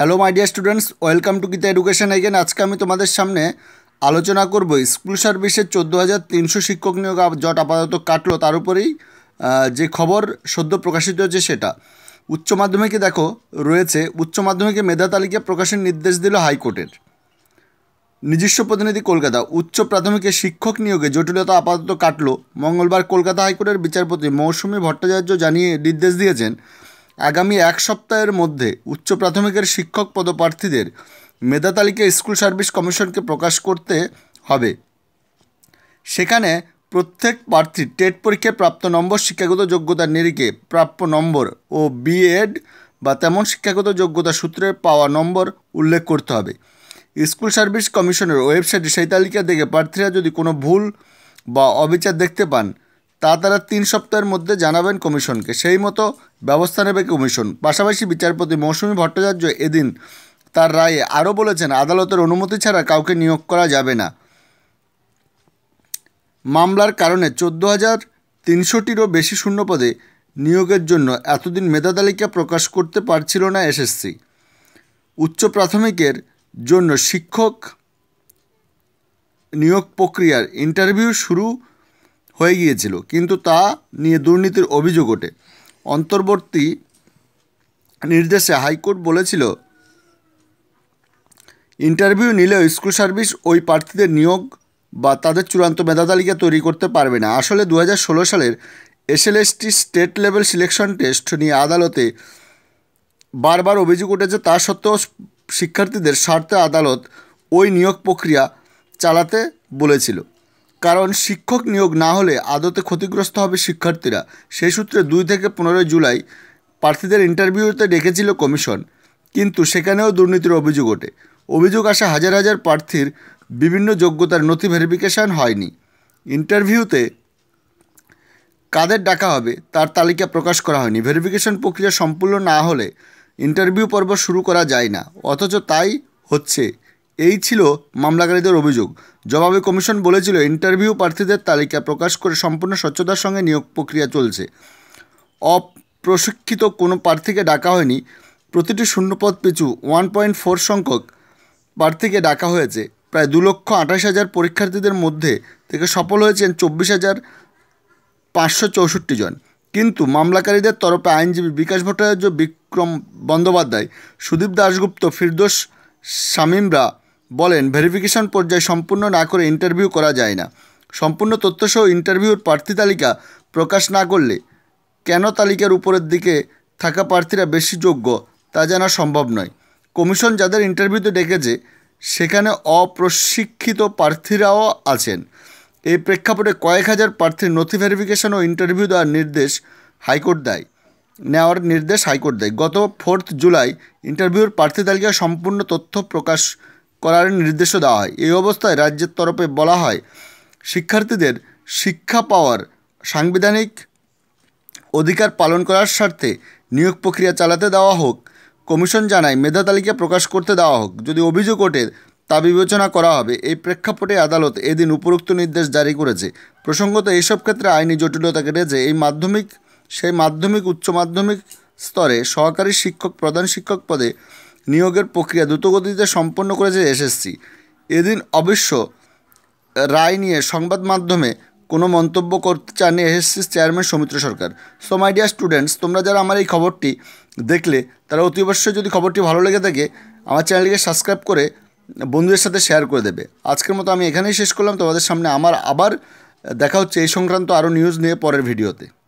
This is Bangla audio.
hello my dear students welcome to Gita Education again আজকে আমি তোমাদের সামনে আলোচনা করব স্কুল সার্ভিসের চোদ্দো হাজার তিনশো শিক্ষক নিয়োগ জট আপাতত কাটলো তার উপরেই যে খবর সদ্য প্রকাশিত হচ্ছে সেটা উচ্চ মাধ্যমিকে দেখো রয়েছে উচ্চ মাধ্যমিকে মেধা তালিকা প্রকাশের নির্দেশ দিল হাইকোর্টের নিজস্ব প্রতিনিধি কলকাতা উচ্চ প্রাথমিকে শিক্ষক নিয়োগে জটিলতা আপাতত কাটল মঙ্গলবার কলকাতা হাইকোর্টের বিচারপতি মৌসুমী ভট্টাচার্য জানিয়ে নির্দেশ দিয়েছেন আগামী এক সপ্তাহের মধ্যে উচ্চ প্রাথমিকের শিক্ষক পদপ্রার্থীদের মেধা তালিকা স্কুল সার্ভিস কমিশনকে প্রকাশ করতে হবে সেখানে প্রত্যেক প্রার্থী টেট পরীক্ষায় প্রাপ্ত নম্বর শিক্ষাগত যোগ্যতার নিরিখে প্রাপ্য নম্বর ও বিএড বা তেমন শিক্ষাগত যোগ্যতা সূত্রে পাওয়া নম্বর উল্লেখ করতে হবে স্কুল সার্ভিস কমিশনের ওয়েবসাইটে সেই তালিকা দেখে প্রার্থীরা যদি কোনো ভুল বা অবিচার দেখতে পান তা তারা তিন সপ্তাহের মধ্যে জানাবেন কমিশনকে সেই মতো ব্যবস্থা নেবে কমিশন পাশাপাশি বিচারপতি মৌসুমী ভট্টাচার্য এদিন তার রায়ে আরও বলেছেন আদালতের অনুমতি ছাড়া কাউকে নিয়োগ করা যাবে না মামলার কারণে চোদ্দো হাজার তিনশোটিরও বেশি শূন্যপদে নিয়োগের জন্য এতদিন মেধা তালিকা প্রকাশ করতে পারছিল না এসএসসি উচ্চ প্রাথমিকের জন্য শিক্ষক নিয়োগ প্রক্রিয়ার ইন্টারভিউ শুরু হয়ে গিয়েছিল কিন্তু তা নিয়ে দুর্নীতির অভিযোগ ওঠে অন্তর্বর্তী নির্দেশে হাইকোর্ট বলেছিল ইন্টারভিউ নিলেও স্কুল সার্ভিস ওই প্রার্থীদের নিয়োগ বা তাদের চূড়ান্ত মেধা তালিকা তৈরি করতে পারবে না আসলে দু সালের SLST state level selection test নিয়ে আদালতে বারবার অভিযোগ উঠেছে তা সত্ত্বেও শিক্ষার্থীদের স্বার্থে আদালত ওই নিয়োগ প্রক্রিয়া চালাতে বলেছিল কারণ শিক্ষক নিয়োগ না হলে আদতে ক্ষতিগ্রস্ত হবে শিক্ষার্থীরা সেই সূত্রে দুই থেকে পনেরোই জুলাই প্রার্থীদের ইন্টারভিউতে ডেকেছিল কমিশন কিন্তু সেখানেও দুর্নীতির অভিযোগ ওঠে অভিযোগ আসা হাজার হাজার প্রার্থীর বিভিন্ন যোগ্যতার নথি ভেরিফিকেশান হয়নি ইন্টারভিউতে কাদের ডাকা হবে তার তালিকা প্রকাশ করা হয়নি ভেরিফিকেশন প্রক্রিয়া সম্পূর্ণ না হলে ইন্টারভিউ পর্ব শুরু করা যায় না অথচ তাই হচ্ছে এই ছিল মামলাকারীদের অভিযোগ জবাবে কমিশন বলেছিল ইন্টারভিউ প্রার্থীদের তালিকা প্রকাশ করে সম্পূর্ণ স্বচ্ছতার সঙ্গে নিয়োগ প্রক্রিয়া চলছে অপ্রশিক্ষিত কোনো প্রার্থীকে ডাকা হয়নি প্রতিটি শূন্যপদ পিছু ওয়ান পয়েন্ট ফোর সংখ্যক প্রার্থীকে ডাকা হয়েছে প্রায় দু লক্ষ আঠাশ হাজার পরীক্ষার্থীদের মধ্যে থেকে সফল হয়েছেন চব্বিশ হাজার পাঁচশো চৌষট্টি জন কিন্তু মামলাকারীদের তরফে আইনজীবী বিকাশ ভট্টাচার্য বিক্রম বন্দ্যোপাধ্যায় সুদীপ দাশগুপ্ত ফিরদোস শামীমরা বলেন ভেরিফিকেশন পর্যায়ে সম্পূর্ণ না করে ইন্টারভিউ করা যায় না সম্পূর্ণ তথ্যসহ ইন্টারভিউর প্রার্থী তালিকা প্রকাশ না করলে কেন তালিকার উপরের দিকে থাকা প্রার্থীরা বেশি যোগ্য তা জানা সম্ভব নয় কমিশন যাদের ইন্টারভিউতে ডেকেছে সেখানে অপ্রশিক্ষিত প্রার্থীরাও আছেন এই প্রেক্ষাপটে কয়েক হাজার প্রার্থীর নথি ভেরিফিকেশন ও ইন্টারভিউ দেওয়ার নির্দেশ হাইকোর্ট দেয় নেওয়ার নির্দেশ হাইকোর্ট দেয় গত ফোর্থ জুলাই ইন্টারভিউর প্রার্থী তালিকা সম্পূর্ণ তথ্য প্রকাশ করার নির্দেশও দেওয়া হয় এই অবস্থায় রাজ্যের তরফে বলা হয় শিক্ষার্থীদের শিক্ষা পাওয়ার সাংবিধানিক অধিকার পালন করার স্বার্থে নিয়োগ প্রক্রিয়া চালাতে দেওয়া হোক কমিশন জানায় মেধা তালিকা প্রকাশ করতে দেওয়া হোক যদি অভিযোগ ওঠে তা বিবেচনা করা হবে এই প্রেক্ষাপটে আদালত এদিন উপরোক্ত নির্দেশ জারি করেছে প্রসঙ্গত এইসব ক্ষেত্রে আইনি জটিলতা কেটেছে এই মাধ্যমিক সেই মাধ্যমিক উচ্চ মাধ্যমিক স্তরে সহকারী শিক্ষক প্রধান শিক্ষক পদে নিয়োগের প্রক্রিয়া দ্রুতগতিতে সম্পন্ন করেছে এসএসসি এদিন অবশ্য রায় নিয়ে সংবাদ মাধ্যমে কোনো মন্তব্য করতে চাননি SSC chairman Soumitra Sarkar so my dear students তোমরা যারা আমার এই খবরটি দেখলে তারা অতি অবশ্যই যদি খবরটি ভালো লেগে থাকে আমার চ্যানেলকে সাবস্ক্রাইব করে বন্ধুদের সাথে শেয়ার করে দেবে আজকের মতো আমি এখানেই শেষ করলাম তোমাদের সামনে আমার আবার দেখা হচ্ছে এই সংক্রান্ত আরও নিউজ নিয়ে পরের ভিডিওতে